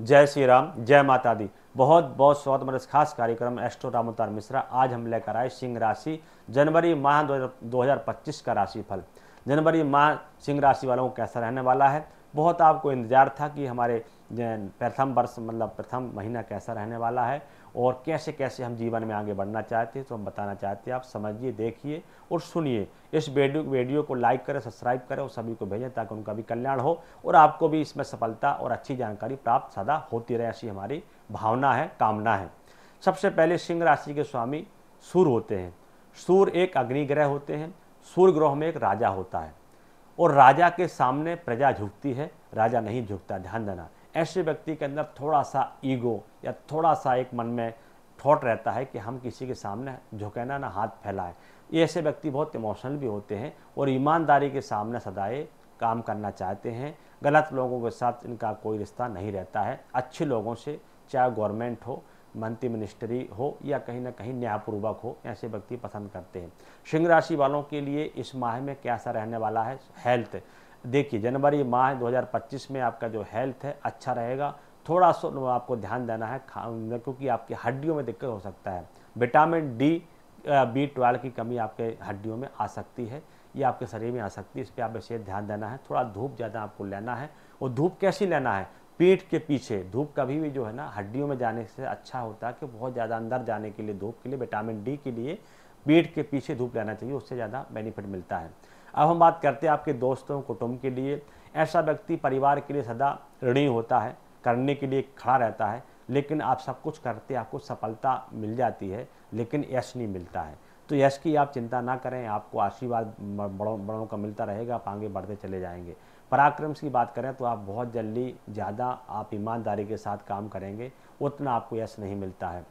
जय श्री राम जय माता दी बहुत बहुत स्वागत हमारे इस खास कार्यक्रम एस्ट्रो राम मिश्रा आज हम लेकर आए सिंह राशि जनवरी माह 2025 का राशिफल जनवरी माह सिंह राशि वालों को कैसा रहने वाला है बहुत आपको इंतज़ार था कि हमारे प्रथम वर्ष मतलब प्रथम महीना कैसा रहने वाला है और कैसे कैसे हम जीवन में आगे बढ़ना चाहते हैं तो हम बताना चाहते हैं आप समझिए देखिए और सुनिए इस वीडियो वीडियो को लाइक करें सब्सक्राइब करें और सभी को भेजें ताकि उनका भी कल्याण हो और आपको भी इसमें सफलता और अच्छी जानकारी प्राप्त सदा होती रहे ऐसी हमारी भावना है कामना है सबसे पहले सिंह राशि के स्वामी सूर्य होते हैं सूर्य एक अग्निग्रह होते हैं सूर्य ग्रह में एक राजा होता है और राजा के सामने प्रजा झुकती है राजा नहीं झुकता ध्यान देना ऐसे व्यक्ति के अंदर थोड़ा सा ईगो या थोड़ा सा एक मन में थॉट रहता है कि हम किसी के सामने झुके ना ना हाथ फैलाएं ये ऐसे व्यक्ति बहुत इमोशनल भी होते हैं और ईमानदारी के सामने सदाए काम करना चाहते हैं गलत लोगों के साथ इनका कोई रिश्ता नहीं रहता है अच्छे लोगों से चाहे गवर्नमेंट हो मंत्री मिनिस्ट्री हो या कहीं ना कहीं न्यायपूर्वक हो ऐसे व्यक्ति पसंद करते हैं सिंह राशि वालों के लिए इस माह में कैसा रहने वाला है हेल्थ देखिए जनवरी माह 2025 में आपका जो हेल्थ है अच्छा रहेगा थोड़ा सा आपको ध्यान देना है क्योंकि आपकी हड्डियों में दिक्कत हो सकता है विटामिन डी बी ट्वेल्व की कमी आपके हड्डियों में आ सकती है या आपके शरीर में आ सकती है इस पर आप विशेष ध्यान देना है थोड़ा धूप ज़्यादा आपको लेना है और धूप कैसी लेना है पेट के पीछे धूप कभी भी जो है ना हड्डियों में जाने से अच्छा होता है कि बहुत ज़्यादा अंदर जाने के लिए धूप के लिए विटामिन डी के लिए पेट के पीछे धूप लेना चाहिए उससे ज़्यादा बेनिफिट मिलता है अब हम बात करते हैं आपके दोस्तों कुटुंब के लिए ऐसा व्यक्ति परिवार के लिए सदा ऋणी होता है करने के लिए खड़ा रहता है लेकिन आप सब कुछ करते आपको सफलता मिल जाती है लेकिन यश नहीं मिलता है तो यश की आप चिंता ना करें आपको आशीर्वाद बड़ों बड़ों का मिलता रहेगा आप आगे बढ़ते चले जाएंगे पराक्रम की बात करें तो आप बहुत जल्दी ज़्यादा आप ईमानदारी के साथ काम करेंगे उतना आपको यश नहीं मिलता है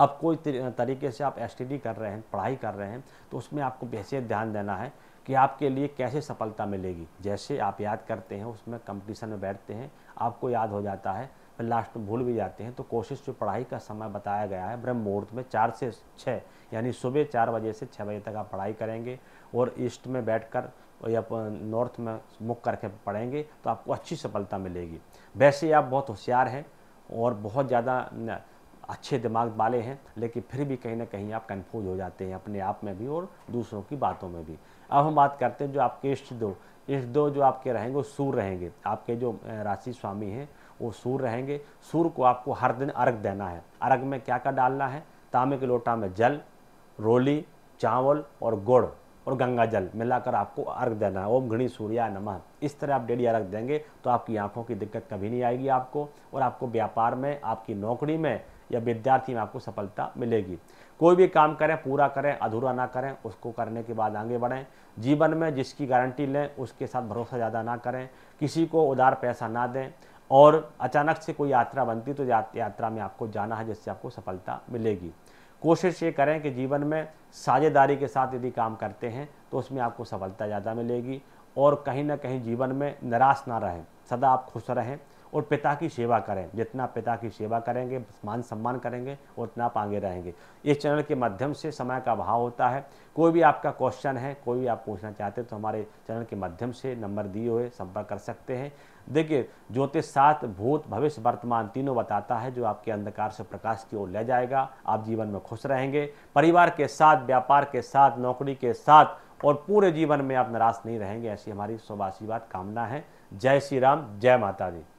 अब कोई तरीके से आप एस कर रहे हैं पढ़ाई कर रहे हैं तो उसमें आपको वैसे ध्यान देना है कि आपके लिए कैसे सफलता मिलेगी जैसे आप याद करते हैं उसमें कंपटीशन में बैठते हैं आपको याद हो जाता है फिर लास्ट में भूल भी जाते हैं तो कोशिश जो पढ़ाई का समय बताया गया है ब्रह्म मुहूर्त में चार से छः यानी सुबह चार बजे से छः बजे तक आप पढ़ाई करेंगे और ईस्ट में बैठकर या नॉर्थ में मुख करके पढ़ेंगे तो आपको अच्छी सफलता मिलेगी वैसे आप बहुत होशियार हैं और बहुत ज़्यादा अच्छे दिमाग वाले हैं लेकिन फिर भी कहीं ना कहीं आप कन्फ्यूज हो जाते हैं अपने आप में भी और दूसरों की बातों में भी अब हम बात करते हैं जो आपके इष्ट दो इष्ट दो जो आपके रहेंगे वो सूर रहेंगे आपके जो राशि स्वामी हैं वो सूर रहेंगे सूर को आपको हर दिन अर्घ देना है अर्घ में क्या क्या डालना है तांबे के लोटा में जल रोली चावल और गुड़ और गंगा जल मिलाकर आपको अर्घ देना ओम घृणी सूर्या नमः इस तरह आप डेली अर्घ देंगे तो आपकी आंखों की दिक्कत कभी नहीं आएगी आपको और आपको व्यापार में आपकी नौकरी में या विद्यार्थी में आपको सफलता मिलेगी कोई भी काम करें पूरा करें अधूरा ना करें उसको करने के बाद आगे बढ़ें जीवन में जिसकी गारंटी लें उसके साथ भरोसा ज़्यादा ना करें किसी को उधार पैसा ना दें और अचानक से कोई यात्रा बनती तो यात्रा में आपको जाना है जिससे आपको सफलता मिलेगी कोशिश ये करें कि जीवन में साझेदारी के साथ यदि काम करते हैं तो उसमें आपको सफलता ज़्यादा मिलेगी और कहीं ना कहीं जीवन में निराश ना रहें सदा आप खुश रहें और पिता की सेवा करें जितना पिता की सेवा करेंगे मान सम्मान करेंगे उतना आप आगे रहेंगे इस चैनल के माध्यम से समय का अभाव होता है कोई भी आपका क्वेश्चन है कोई भी आप पूछना चाहते हैं तो हमारे चैनल के माध्यम से नंबर दिए हुए संपर्क कर सकते हैं देखिए ज्योतिष सात भूत भविष्य वर्तमान तीनों बताता है जो आपके अंधकार से प्रकाश की ओर ले जाएगा आप जीवन में खुश रहेंगे परिवार के साथ व्यापार के साथ नौकरी के साथ और पूरे जीवन में आप निराश नहीं रहेंगे ऐसी हमारी शुभ बात कामना है जय श्री राम जय माता दी